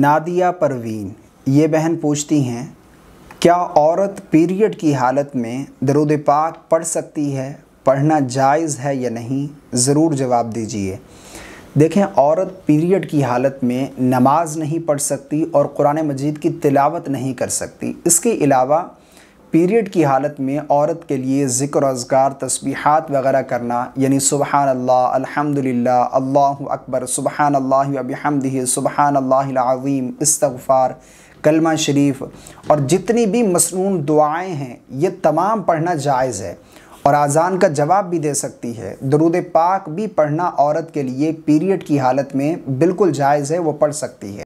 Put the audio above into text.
नादिया परवीन ये बहन पूछती हैं क्या औरत पीरियड की हालत में दरुद पाक पढ़ सकती है पढ़ना जायज़ है या नहीं ज़रूर जवाब दीजिए देखें औरत पीरियड की हालत में नमाज नहीं पढ़ सकती और कुरान मजीद की तिलावत नहीं कर सकती इसके अलावा पीरियड की हालत में औरत के लिए ज़िक्र अजगार तस्बीहात वगैरह करना यानी सुबहान अल्लाह अल्हम्दुलिल्लाह अल्लाह अकबर सुबहान अल्लाह अबहमदी सुबहान अल्लाम इस्तफ़ार कलमा शरीफ और जितनी भी मसनून दुआएं हैं ये तमाम पढ़ना जायज़ है और आज़ान का जवाब भी दे सकती है दरुद पाक भी पढ़ना औरत के लिए पीरियड की हालत में बिल्कुल जायज़ है वो पढ़ सकती है